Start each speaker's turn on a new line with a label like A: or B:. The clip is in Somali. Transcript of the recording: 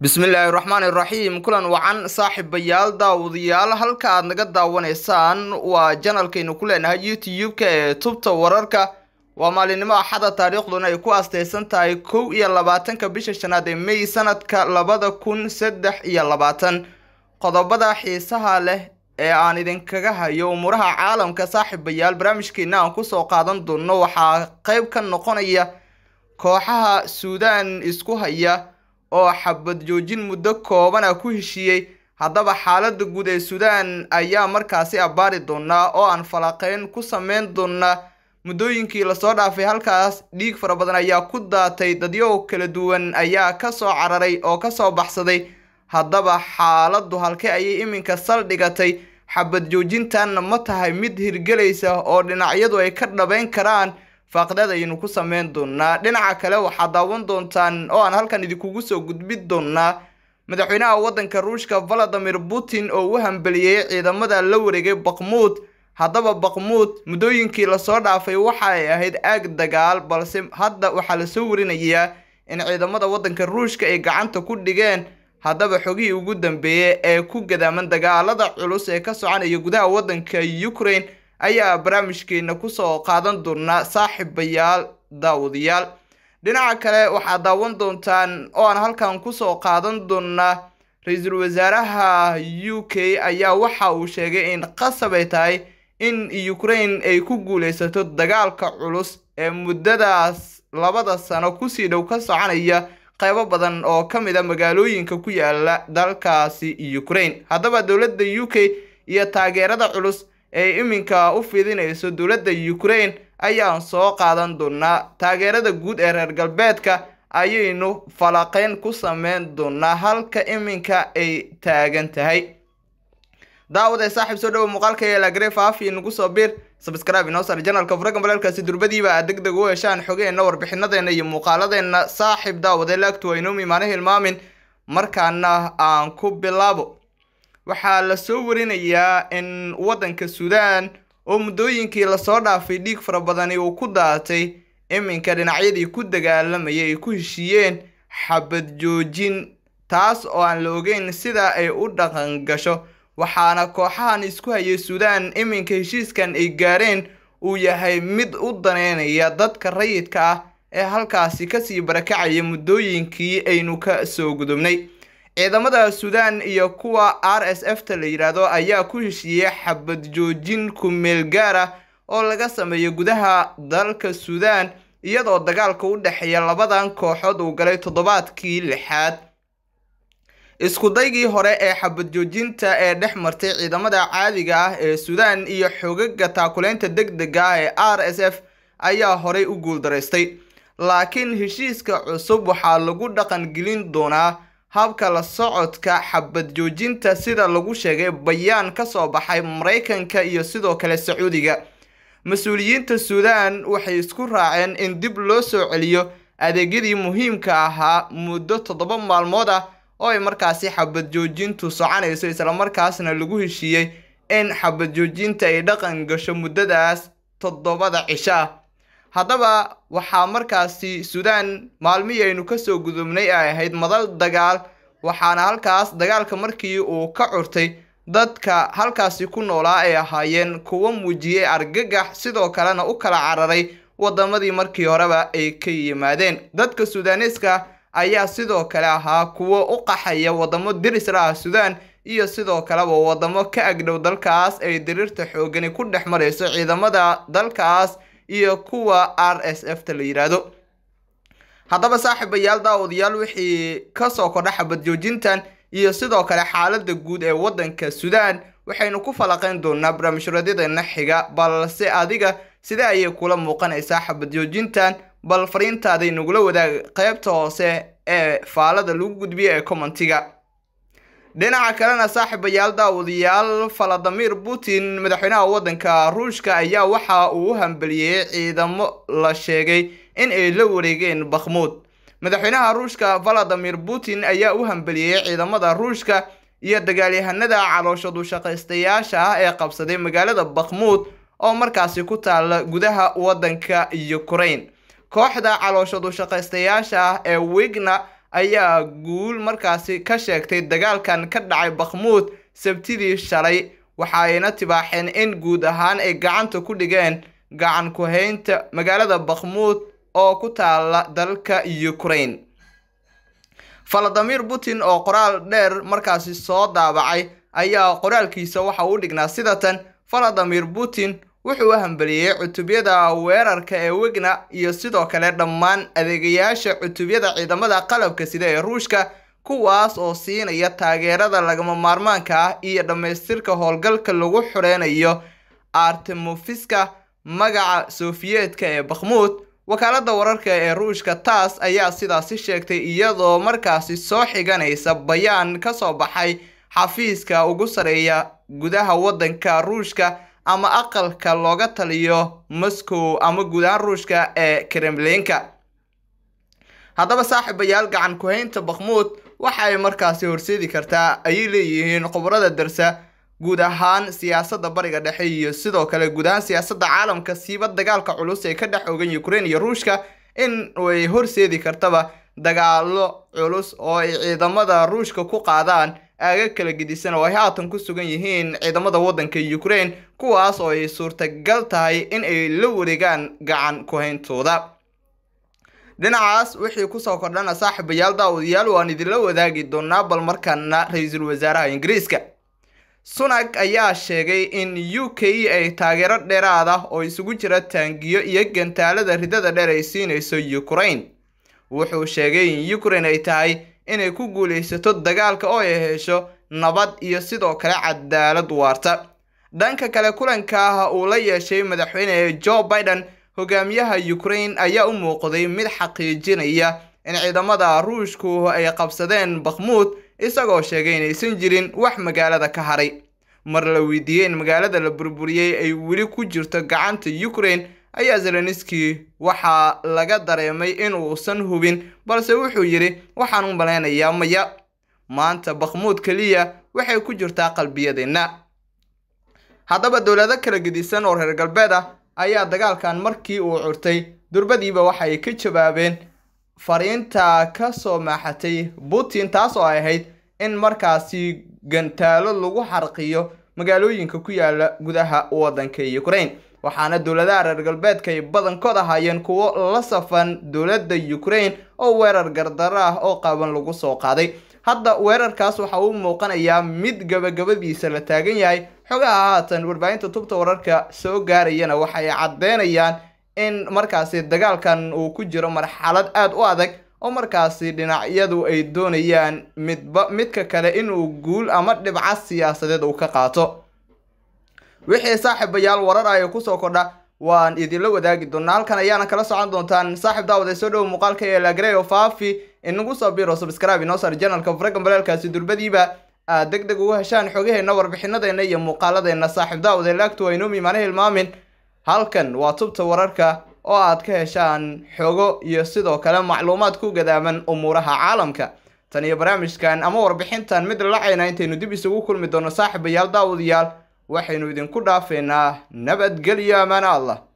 A: bismillaahi raxmaan iraxiim kulan wacan saaxiibayaal daawadayaal halka aad naga daawanaysaan waa janalkaynu ku leenahay youtube-ka ee tubta wararka waa maalinimo axada ah taariikhduna ay ku asteysan tahay kow iyo labaatanka bisha shanaad ee mey sanadka labada kun saddex iyo labaatan qodobada xiisaha leh ee aan idinkaga hayo umuuraha caalamka saaxiibayaal barnaamijkeenna aan ku soo qaadan doonno waxaa qayb ka noqonaya kooxaha suudaan isku haya oo xabad joojin muddo kooban ah ku heshiiyey haddaba xaaladda guud ee suudaan ayaa markaasi abaari doonnaa oo aan falaqayn ku samayn doonnaa muddooyinkii lasoo dhaafay halkaas dhiig fara badan ayaa ku daatay dadyo kala duwan ayaa ka soo cararay oo ka soo baxsaday haddaba xaaladdu halkee ayay iminka sal dhigatay xabad joojintanna ma tahay mid hirgelaysa oo dhinacyadu ay ka dhabayn karaan faaqdad ayaynu ku sameyn doonaa dhinaca kale waxaad daawan doontaan oo aan halkan idinkugu soo gudbin doonaa madaxweynaha waddanka ruushka valadimir putin oo u hambeliyey ciidamada la wareegay baqmuud haddaba baqmuud muddooyinkii lasoo dhaafay waxa ay ahayd aag dagaal balse hadda waxaa lasoo warinayaa in ciidamada waddanka ruushka ay gacanta ku dhigeen haddaba xogihii ugu dambeeyey ee ku gadaaman dagaalada culus ee ka soconaya gudaha waddanka ukraine ayaa barnaamijkeena kusoo qaadan doonaa saaxiibayaal daawadayaal dhinaca kale waxaad daawan doontaan oo aan halkan kusoo qaadan doonnaa ra-iisul wasaaraha u k ayaa waxa uu sheegay in qasab ay tahay in ukrain ay ku guulaysato dagaalka culus ee muddadaas labada sano kusii dhow ka soconaya qaybo badan oo ka mid a ah magaalooyinka ku yaala dalkaasi ukrain haddaba dowladda u k iyo taageerada culus ay iminka u fidinayso dowladda ukraine ayaan soo qaadan doonaa taageerada guud ee reer galbeedka ayaynu falaqayn ku sameyn doonaa halka iminka ay taagan tahay daawade saaxiib soo dhowo muuqaalka ee lagree faafi nagu soo bir sabscribe inoo saar janalka furagan balaalkaasi durbadiiba aad deg deg u heshaan xogeenna warbixinadeena iyo muuqaaladeena saaxiib daawade laagtu waa inoomi imaano hilmaamin markaana aan ku bilaabo waxaa la soo warinayaa in waddanka suudaan oo muddooyinkii lasoo dhaafay dhiig fara badani uu ku daatay iminka dhinacyadii ku dagaalamayay ay ku heshiiyeen xabad joojin taas oo aan la ogeyn sida ay u dhaqan gasho waxaana kooxahan isku hayay suudaan iminka heshiiskan ay gaareen uu yahay mid u daneynaya dadka rayidka ah ee halkaasi kasii barakacaya muddooyinkii aynu ka soo gudubnay ciidamada suudaan iyo kuwa r s f ta la yidhaahdo ayaa ku heshiiyey xabad joojin ku gaar ah oo laga sameeyo gudaha dalka suudaan iyadoo dagaalka u dhexeeya labadan kooxood uu galay toddobaadkii lixaad iskudaygii hore ee xabad joojinta ee dhex martay ciidamada caadiga ah ee suudaan iyo xogaga taakuleynta deg dega ah ee r s f ayaa horay u guuldaraystay laakiin heshiiska cusub waxaa lagu dhaqan gelin doonaa habka la socodka xabad joojinta sida lagu sheegay bayaan ka soo baxay maraykanka iyo sidoo kale sacuudiga mas-uuliyiinta suudaan waxay isku raaceen in dib loo soo celiyo adeegyadii muhiimka ahaa muddo toddoba maalmood ah oo ay markaasi xabad joojintu soconayso islamarkaasna lagu heshiiyey in xabad joojinta ay dhaqan gasho muddadaas toddobada cisho ah haddaba waxaa markaasi suudaan maalmihii aynu soo gudubnay ay ahayd madal dagaal waxaana halkaas dagaalka markii uu ka curtay dadka halkaasi ku noolaa ay ahaayeen kuwo muujiyey argagax sidoo kalena u kala cararay waddamadii markii horeba ay ka yimaadeen dadka suudaniiska ayaa sidoo kale ahaa kuwo u qaxaya waddamo dirisla ah suudaan iyo sidoo kaleba waddamo ka agdhow dalkaas ay diriirta xooggani ku dhex marayso ciidamada dalkaas iyo kuwa r s f ta la yidhaahdo haddaba saaxiibayaal daawadayaal wixii ka soo kordha xabadjoojintan iyo sidoo kale xaalada guud ee waddanka sudan waxaynu ku falaqayn doonnaa barnaamijyadeenna xiga balse adiga sidee ayay kula muuqanaysaa xabadjoojintan bal fariintaaday nagula wadaag qeybta hoose ee faallada lagu gudbiyo ee commentiga dhinaca kalena saaxiibayaal daawadayaal faladamiir putin madaxweynaha waddanka ruushka ayaa waxa uu u hambeliyey ciidamo la sheegay in ay la wareegeen bakhmuud madaxweynaha ruushka valadimir putin ayaa u hambeliyey ciidamada ruushka iyo dagaalyahanada calooshaduu-shaqaystayaasha ah ee qabsaday magaalada bakhmuud oo markaasi ku taala gudaha waddanka ukrain kooxda calooshaduu-shaqaystayaasha ah ee wigna ayaa guul markaasi ka sheegtay dagaalkan ka dhacay bakhmuud sabtidii shalay waxaayna tibaaxeen in guud ahaan ay gacanta ku dhigeen gacan ku-haynta magaalada bakhmuud oo ku taala dalka ukrain faladimir putin oo qoraal dheer markaasi soo daabacay ayaa qoraalkiisa waxa uu dhignaa sidatan faladimir putin wuxuu u hambaliyey cutubyada weerarka ee wegna iyo sidoo kale dhammaan adeegayaasha cutubyada ciidamada qalabka sida ee ruushka kuwaas oo siinaya taageerada lagama maarmaanka ah iyo dhammaystirka howlgalka lagu xureynayo artemofiska magaca sofiyeedka ee bakhmuud wakaaladda wararka ee ruushka taas ayaa sidaasi sheegtay iyadoo markaasi soo xiganaysa bayaan ka soo baxay xafiiska ugu sareeya gudaha waddanka ruushka ama aqalka looga taliyo moscow ama guud ruushka ee kremlinka haddaba saaxiibayaal gacan ku-haynta bakhmuud waxa ay markaasi horseedi kartaa ayay leeyihiin khubarada darsa guud ahaan siyaasadda bariga dhexe iyo sidoo kale guud ahaan siyaasadda caalamka siiba dagaalka culus ee ka dhex ogan ukraine iyo ruushka in ay horseedi kartaba dagaallo culus oo ay ciidamada ruushka ku qaadaan aaga kala gedisan oo ay haatan ku sugan yihiin ciidamada waddanka ukraine kuwaas oo ay suurtagal tahay in ay la wareegaan gacan kuhayntooda dhinacaas wixii kusoo kordhana saaxiibayaal daawadayaal waan idinla wadaagi doonaa bal markaana ra-iisul wasaaraha ingiriiska sunak ayaa sheegay in u k ay taageero dheeraad ah oo isugu jira taangiyo iyo gantaalada ridada dheer ay siinayso ukraine wuxuu sheegay in ukraine ay tahay inay ku guulaysato dagaalka oo ay hesho nabad iyo sidoo kale cadaalad waarta dhanka kale kulankaah uu la yeeshay madaxweyne jo biden hogaamiyaha ukraine ayaa u muuqday mid xaqiijinaya in ciidamada ruushku ay qabsadeen bakhmuud isagoo sheegay inaysan jirin wax magaalada ka haray mar la weydiiyey in magaalada la burburiyey ay weli ku jirto gacanta ukraine ayaa zelenski waxaa laga dareemay inuusan hubin balse wuxuu yidhi waxaan u malaynayaa maya maanta bakhmuud keliya waxay ku jirtaa qalbiyadeenna haddaba dowlado kala gedisan oo reer galbeed ah ayaa dagaalkan markii uu curtay durbadiiba waxay ka jawaabeen fariinta ka soo maaxatay putin taasoo ahayd in markaasi gantaalo lagu xarqiyo magaalooyinka ku yaala gudaha waddanka ukrain waxaana dowladaha reer galbeedkay badankood ahaayeen kuwo la safan dowladda ukraine oo weerar gardaro ah oo qaaban lagu soo qaaday hadda weerarkaas waxa uu muuqanayaa mid gabagabadiisa la taagan yahay xogaha haatan warbaahinta tubta wararka soo gaarayana waxay caddeenayaan in markaasi dagaalkan uu ku jiro marxalad aad u adag oo markaasi dhinacyadu ay doonayaan midba midka kale inuu guul ama dhibca siyaasadeed uu ka qaato wixii saaxiibayaal wararaya kusoo kordha waan idinla wadaagi doonaa halkan ayaana kala socon doontaan saaxiib daawada soo dhowo muuqaalka ee lagreo faafi inagu soo biro subscribe inoo sar janalka faragga durbadiiba aad deg deg ugu heshaan xogaheenna warbixinadeenna iyo muuqaaladeenna saaxiib daawada laagtu waa inoomi maana hilmaamin halkan waa tubta wararka oo aad ka heshaan xogo iyo sidoo kale macluumaad ku gadaaman umuuraha caalamka tan iyo barnaamijkan ama warbixintan mid lalacaynaa intaynu dib isugu kulmi doono saaxiibayaal daawadayaal waxaynu idinku dhaafaynaa nabadgelyo amaana allah